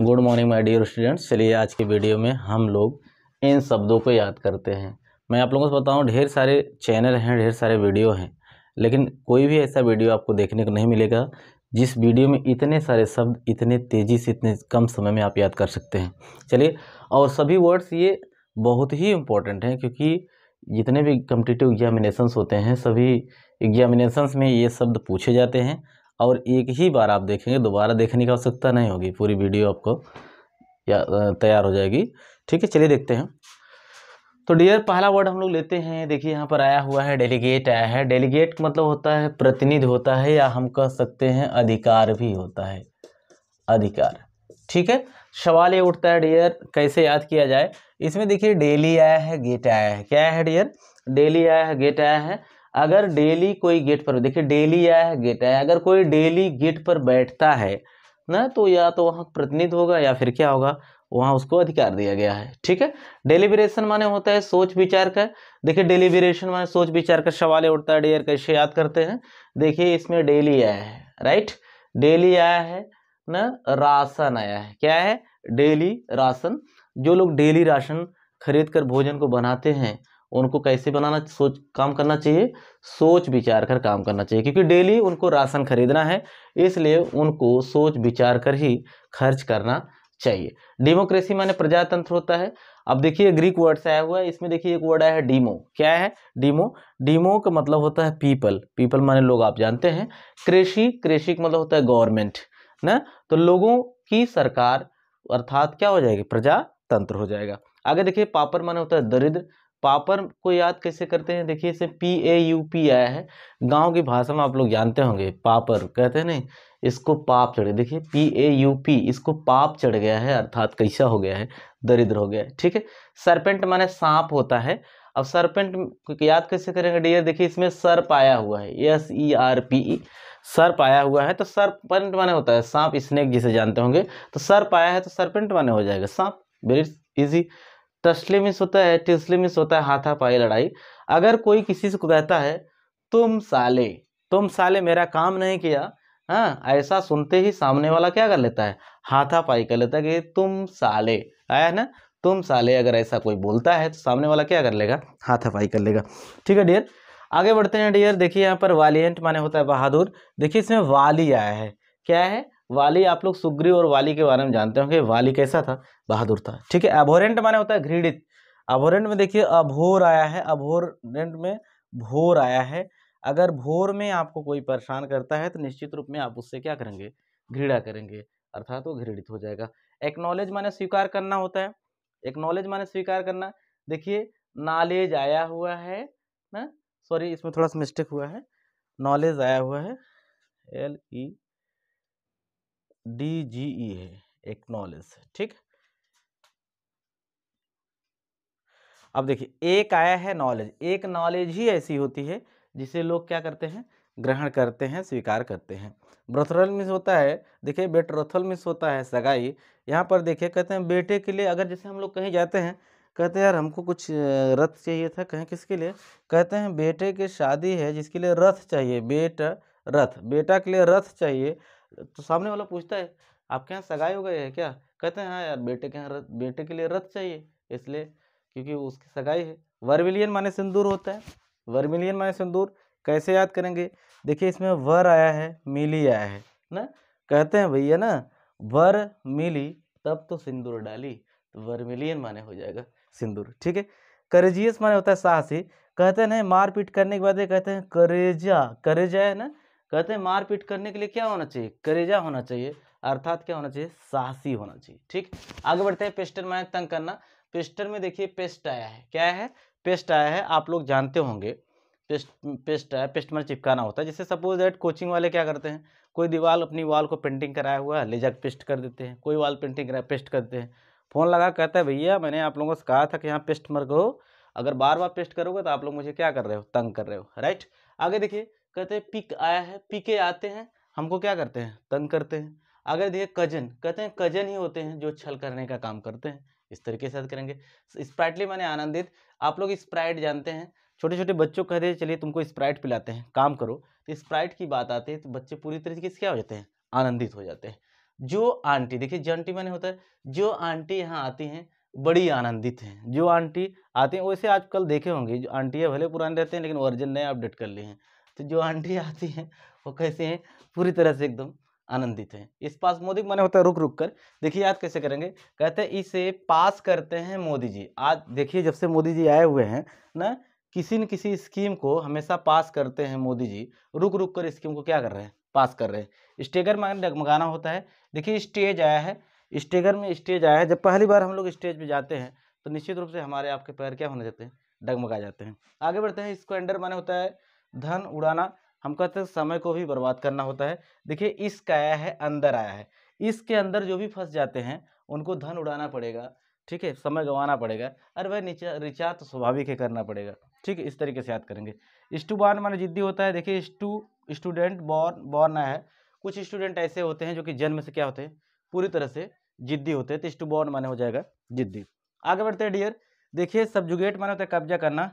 Good morning my dear students चलिए आज के वीडियो में हम लोग इन शब्दों को याद करते हैं मैं आप लोगों को बताऊं ढेर सारे चैनल हैं ढेर सारे वीडियो हैं लेकिन कोई भी ऐसा वीडियो आपको देखने को नहीं मिलेगा जिस वीडियो में इतने सारे शब्द इतने तेज़ी से इतने कम समय में आप याद कर सकते हैं चलिए और सभी वर्ड्स ये बहुत ही इम्पोर्टेंट हैं क्योंकि जितने भी कम्पिटिटिव एग्जामिनेशंस होते हैं सभी एग्जामिनेशंस में ये शब्द पूछे जाते हैं और एक ही बार आप देखेंगे दोबारा देखने की आवश्यकता नहीं होगी पूरी वीडियो आपको या तैयार हो जाएगी ठीक है चलिए देखते हैं तो डियर पहला वर्ड हम लोग लेते हैं देखिए यहाँ पर आया हुआ है डेलीगेट आया है डेलीगेट मतलब होता है प्रतिनिधि होता है या हम कह सकते हैं अधिकार भी होता है अधिकार ठीक है सवाल ये उठता है डियर कैसे याद किया जाए इसमें देखिए डेली आया है गेट आया है क्या आया है डियर डेली आया है गेट आया है अगर डेली कोई गेट पर देखिए डेली आया है गेट आया अगर कोई डेली गेट पर बैठता है ना तो या तो वहाँ प्रतिनिधि होगा या फिर क्या होगा वहाँ उसको अधिकार दिया गया है ठीक है डेलीबरेशन माने होता है सोच विचार का देखिए डेलीबरेशन माने सोच विचार का सवाल उठता है डेयर कैसे याद करते हैं देखिए इसमें डेली आया है राइट डेली आया है ना राशन आया है क्या है डेली राशन जो लोग डेली राशन खरीद कर भोजन को बनाते हैं उनको कैसे बनाना सोच काम करना चाहिए सोच विचार कर काम करना चाहिए क्योंकि डेली उनको राशन खरीदना है इसलिए उनको सोच विचार कर ही खर्च करना चाहिए डेमोक्रेसी माने प्रजातंत्र होता है अब देखिए ग्रीक वर्ड से आया हुआ है इसमें देखिए एक वर्ड आया है डीमो क्या है डीमो डीमो का मतलब होता है पीपल पीपल माने लोग आप जानते हैं कृषि कृषि का मतलब होता है गवर्नमेंट ना तो लोगों की सरकार अर्थात क्या हो जाएगी प्रजातंत्र हो जाएगा आगे देखिए पापर माने होता है दरिद्र पापर को याद कैसे करते हैं देखिए इसमें पी ए यू पी आया है गांव की भाषा में आप लोग जानते होंगे पापर कहते हैं नहीं इसको पाप चढ़े देखिए पी ए यू पी इसको पाप चढ़ गया है अर्थात कैसा हो गया है दरिद्र हो गया है ठीक है सरपेंट माने सांप होता है अब सरपेंट याद कैसे करेंगे डियर देखिए इसमें सर्प आया हुआ है S E R P E सर्प आया हुआ है तो सरपेंट माने होता है सांप स्नेक जिसे जानते होंगे तो सर्प आया है तो सरपेंट माने हो जाएगा सांप वेरी इजी तस्लिमिस होता है तिस्लिमिस होता है हाथापाई लड़ाई अगर कोई किसी को कहता है तुम साले तुम साले मेरा काम नहीं किया हाँ ऐसा सुनते ही सामने वाला क्या कर लेता है हाथापाई कर लेता है कि तुम साले आया ना तुम साले अगर ऐसा कोई बोलता है तो सामने वाला क्या कर लेगा हाथापाई कर लेगा ठीक है डियर आगे बढ़ते हैं डियर देखिए यहाँ पर वालियंट माने होता है बहादुर देखिए इसमें वाली आया है क्या है वाली आप लोग सुग्रीव और वाली के बारे में जानते होंगे वाली कैसा था बहादुर था ठीक है अभोरेंट माने होता है घृणित अभोरेंट में देखिए अभोर आया है अभोरेंट में भोर आया है अगर भोर में आपको कोई परेशान करता है तो निश्चित रूप में आप उससे क्या करेंगे घृणा करेंगे अर्थात वो घृणित हो जाएगा एक्नॉलेज माने स्वीकार करना होता है एक्नॉलेज माने स्वीकार करना देखिए नॉलेज आया हुआ है ना हाँ? सॉरी इसमें थोड़ा सा मिस्टेक हुआ है नॉलेज आया हुआ है L E e D G E है एक्नॉलेज ठीक अब देखिए एक आया है नॉलेज एक नॉलेज ही ऐसी होती है जिसे लोग क्या करते हैं ग्रहण करते हैं स्वीकार करते हैं ब्रथरल मिस होता है देखिए बेटरथल मिस होता है सगाई यहाँ पर देखिए कहते हैं बेटे के लिए अगर जैसे हम लोग कहीं जाते हैं कहते हैं यार हमको कुछ रथ चाहिए था कहें किसके लिए कहते हैं बेटे की शादी है जिसके लिए रथ चाहिए बेट रथ बेटा के लिए रथ चाहिए तो सामने वाला पूछता है आपके यहाँ सगाई हो गई है क्या कहते हैं हाँ यार बेटे के यहाँ बेटे के लिए रथ चाहिए इसलिए क्योंकि उसकी सगाई है वर्मिलियन माने सिंदूर होता है वर्मिलियन माने सिंदूर कैसे याद करेंगे देखिए इसमें वर आया है मिली आया है ना कहते हैं भैया ना वर मिली तब तो सिंदूर डाली तो वर्मिलियन माने हो जाएगा सिंदूर ठीक है करेजियस माने होता है साहसी कहते हैं मारपीट करने के बाद कहते हैं करेजा करेजा है ना कहते हैं मारपीट करने के लिए क्या होना चाहिए करेजा होना चाहिए अर्थात क्या होना चाहिए साहसी होना चाहिए ठीक आगे बढ़ते हैं पेस्टर माने तंग करना पेस्टर में देखिए पेस्ट आया है क्या है पेस्ट आया है आप लोग जानते होंगे पेस्ट पेस्ट आया पेस्ट माने चिपकाना होता है जैसे सपोज दैट कोचिंग वाले क्या करते हैं कोई दीवार अपनी वाल को पेंटिंग कराया हुआ है ले जाकर पेस्ट कर देते हैं कोई वाल पेंटिंग करा पेस्ट कर देते हैं फ़ोन लगा कहता है भैया मैंने आप लोगों से कहा था कि यहाँ पेस्ट मर हो अगर बार बार पेस्ट करोगे तो आप लोग मुझे क्या कर रहे हो तंग कर रहे हो राइट आगे देखिए कहते हैं पिक आया है पिके आते हैं हमको क्या करते हैं तंग करते हैं अगर देखिए कजन कहते हैं कजन ही होते हैं जो छल करने का काम करते हैं इस तरीके से करेंगे स्प्राइटली मैंने आनंदित आप लोग स्प्राइट जानते हैं छोटे छोटे बच्चों को कहते चलिए तुमको स्प्राइट पिलाते हैं काम करो तो स्प्राइट की बात आती है तो बच्चे पूरी तरीके से क्या हो जाते हैं आनंदित हो जाते हैं जो आंटी देखिए जंटी मैंने होता है जो आंटी यहाँ आती हैं बड़ी आनंदित हैं जो आंटी आती हैं वैसे आजकल देखे होंगे जो आंटी है भले पुराने रहते हैं लेकिन वर्जन नए अपडेट कर लिए हैं तो जो आंटी आती हैं वो कैसे हैं पूरी तरह से एकदम आनंदित हैं इस पास मोदी माने होता है रुक रुक कर देखिए याद कैसे करेंगे कहते हैं इसे पास करते हैं मोदी जी आज देखिए जब से मोदी जी आए हुए हैं ना किसी न किसी स्कीम को हमेशा पास करते हैं मोदी जी रुक रुक कर स्कीम को क्या कर रहे हैं पास कर रहे हैं स्टेगर में डगमगाना होता है देखिए स्टेज आया है स्टेगर में स्टेज आया है जब पहली बार हम लोग स्टेज पर जाते हैं तो निश्चित रूप से हमारे आपके पैर क्या होने जाते हैं डगमगा जाते हैं आगे बढ़ते हैं इसको एंडर माने होता है धन उड़ाना हम कहते हैं समय को भी बर्बाद करना होता है देखिए इश्क आया है अंदर आया है इसके अंदर जो भी फंस जाते हैं उनको धन उड़ाना पड़ेगा ठीक है समय गंवाना पड़ेगा अरे वह निचा रिचार तो स्वाभाविक है करना पड़ेगा ठीक है इस तरीके से याद करेंगे स्टू बार्न माना जिद्दी होता है देखिए स्टू स्टूडेंट बॉर्न बॉर्न आया है कुछ स्टूडेंट ऐसे होते हैं जो कि जन्म से क्या होते हैं पूरी तरह से जिद्दी होते हैं तो स्टू बॉर्न माने हो जाएगा जिद्दी आगे बढ़ते हैं डियर देखिए सब जुगेट माना होता है कब्जा करना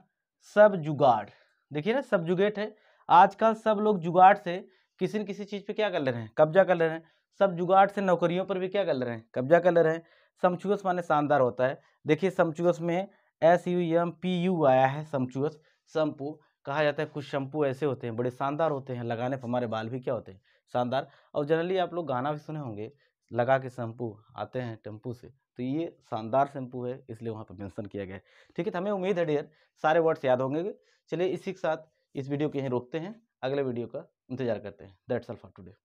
सब जुगाड़ देखिए ना सबजुगेट है आजकल सब लोग जुगाड़ से किसी न किसी चीज़ पे क्या कर ले रहे हैं कब्जा कर ले रहे हैं सब जुगाड़ से नौकरियों पर भी क्या कर ले रहे हैं कब्जा कर ले रहे हैं समचुअस माने शानदार होता है देखिए समचुअस में S U M P U आया है समचुअस शम्पू कहा जाता है कुछ शैम्पू ऐसे होते हैं बड़े शानदार होते हैं लगाने पर हमारे बाल भी क्या होते हैं शानदार और जनरली आप लोग गाना भी सुने होंगे लगा के शैम्पू आते हैं टेम्पू से तो ये शानदार शैम्पू है इसलिए वहाँ पर मैंसन किया गया है ठीक है तो हमें उम्मीद है डियर सारे वर्ड्स याद होंगे चलिए इसी के साथ इस वीडियो को यहीं रोकते हैं अगले वीडियो का इंतजार करते हैं दैट्स ऑल फॉर टुडे